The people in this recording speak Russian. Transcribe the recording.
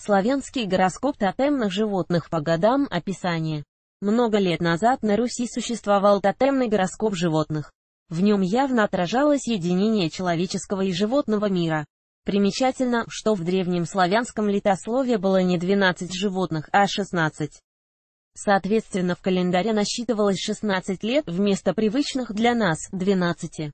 Славянский гороскоп тотемных животных по годам описание. Много лет назад на Руси существовал тотемный гороскоп животных. В нем явно отражалось единение человеческого и животного мира. Примечательно, что в древнем славянском летословии было не 12 животных, а 16. Соответственно, в календаре насчитывалось 16 лет вместо привычных для нас 12.